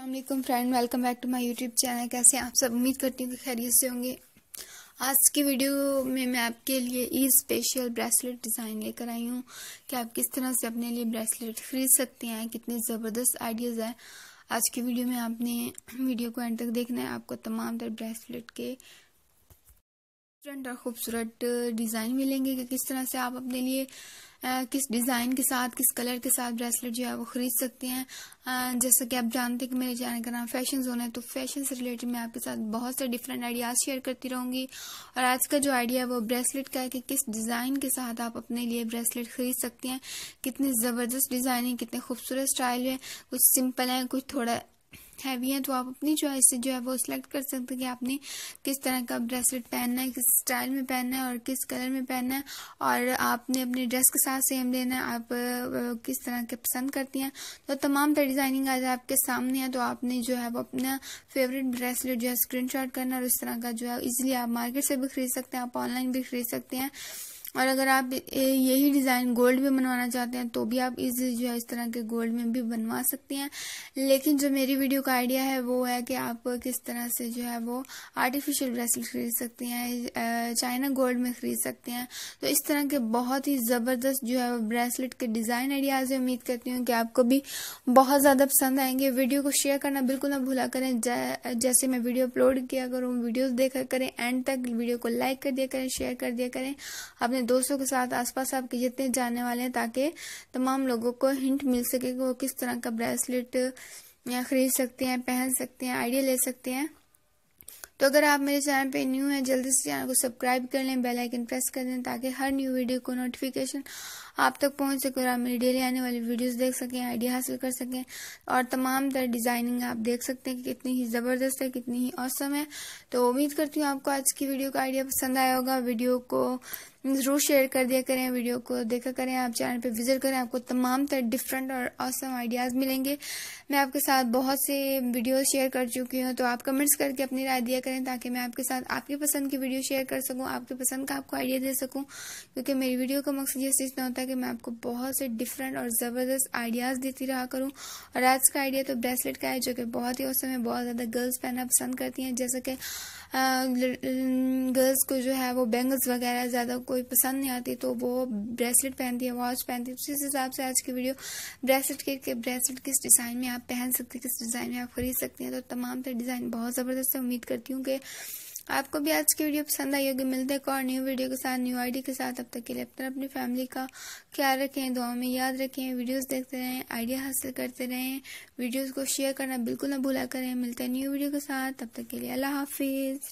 अल्लाम friend welcome back to my YouTube channel कैसे आप सब उम्मीद करती हूँ कि खैरियत से होंगे आज की वीडियो में मैं आपके लिए ई स्पेशल ब्रेसलेट डिज़ाइन लेकर आई हूँ कि आप किस तरह से अपने लिए ब्रेसलेट खरीद सकते हैं कितने ज़बरदस्त आइडियाज़ हैं आज की वीडियो में आपने वीडियो को एंड तक देखना है आपको तमाम तरह ब्रेसलेट के डिफरेंट और खूबसूरत डिज़ाइन मिलेंगे कि किस तरह से आप अपने लिए किस डिज़ाइन के साथ किस कलर के साथ ब्रेसलेट जो है वो ख़रीद सकते हैं जैसा कि आप जानते हैं कि मेरे चैनल का नाम फैशन जोन है तो फैशन से रिलेटेड मैं आपके साथ बहुत से डिफरेंट आइडियाज़ शेयर करती रहूंगी और आज का जो आइडिया है वो ब्रेसलेट का है कि किस डिज़ाइन के साथ आप अपने लिए ब्रेसलेट ख़रीद सकते हैं कितने ज़बरदस्त डिज़ाइन है कितने खूबसूरत स्टाइल है कुछ सिंपल है कुछ थोड़ा हैवी है तो आप अपनी चॉइस से जो है वो सिलेक्ट कर सकते हैं कि आपने किस तरह का ब्रेसलेट पहनना है किस स्टाइल में पहनना है और किस कलर में पहनना है और आपने अपने ड्रेस के साथ सेम लेना है आप किस तरह के पसंद करती हैं तो तमाम तरह डिज़ाइनिंग आज आपके सामने है तो आपने जो है वो अपना फेवरेट ब्रेसलेट जो है स्क्रीन करना और इस तरह का जो है इजिली आप मार्केट से भी खरीद सकते हैं आप ऑनलाइन भी खरीद सकते हैं और अगर आप यही डिज़ाइन गोल्ड में बनवाना चाहते हैं तो भी आप इस जो है इस तरह के गोल्ड में भी बनवा सकते हैं लेकिन जो मेरी वीडियो का आइडिया है वो है कि आप किस तरह से जो है वो आर्टिफिशियल ब्रेसलेट खरीद सकते हैं चाइना गोल्ड में खरीद सकते हैं तो इस तरह के बहुत ही ज़बरदस्त जो है वो ब्रेसलेट के डिज़ाइन आइडियाज़ उम्मीद करती हूँ कि आपको भी बहुत ज़्यादा पसंद आएंगे वीडियो को शेयर करना बिल्कुल ना भूला करें जैसे मैं वीडियो अपलोड किया करूँ वीडियोज़ देखा करें एंड तक वीडियो को लाइक कर दिया करें शेयर कर दिया करें अपने अपने दोस्तों के साथ आसपास आपके जितने जाने वाले हैं ताकि तमाम लोगों को हिंट मिल सके कि वो किस तरह का ब्रेसलेट खरीद सकते हैं पहन सकते हैं आइडिया ले सकते हैं तो अगर आप मेरे चैनल पे न्यू हैं जल्दी से चैनल को सब्सक्राइब कर लें बेल आइकन प्रेस कर दें ताकि हर न्यू वीडियो को नोटिफिकेशन आप तक पहुंच सके और आप मेरी डेली आने वाली वीडियोस देख सकें आइडिया हासिल कर सकें और तमाम तरह डिज़ाइनिंग आप देख सकते हैं कि कितनी ही ज़बरदस्त है कितनी ही औसम है तो उम्मीद करती हूँ आपको आज की वीडियो का आइडिया पसंद आया होगा वीडियो को ज़रूर शेयर कर दिया करें वीडियो को देखा करें आप चैनल पे विजिट करें आपको तमाम तरह डिफरेंट और ऑसम आइडियाज़ मिलेंगे मैं आपके साथ बहुत से वीडियो शेयर कर चुकी हूँ तो आप कमेंट्स करके अपनी राय दिया करें ताकि मैं आपके साथ आपकी पसंद की वीडियो शेयर कर सकूँ आपकी पसंद का आपको आइडिया दे सकूँ क्योंकि मेरी वीडियो का मकसद ये सीखना होता है कि मैं आपको बहुत से डिफरेंट और ज़बरदस्त आइडियाज़ देती रहा करूँ और आज का आइडिया तो ब्रेसलेट का है जो कि बहुत ही औसम है बहुत ज़्यादा गर्ल्स पहनना पसंद करती हैं जैसे कि गर्ल्स को जो है वो बैंगल्स वगैरह ज़्यादा कोई पसंद नहीं आती तो वो ब्रेसलेट पहनती है वॉच पहनती है इस तो हिसाब से आज की वीडियो ब्रेसलेट के, के ब्रेसलेट किस डिज़ाइन में आप पहन सकते हैं किस डिज़ाइन में आप खरीद सकते हैं तो तमाम तरह डिज़ाइन बहुत ज़बरदस्त है उम्मीद करती हूँ कि आपको भी आज की वीडियो पसंद आई होगी मिलते हैं और न्यू वीडियो के साथ न्यू आईडी के साथ अब तक के लिए अपना अपनी फैमिली का ख्याल रखें दुआ में याद रखें वीडियोस देखते रहें आइडिया हासिल करते रहें वीडियोस को शेयर करना बिल्कुल ना भूला करें मिलते हैं न्यू वीडियो के साथ तब तक के लिए अल्लाह हाफिज़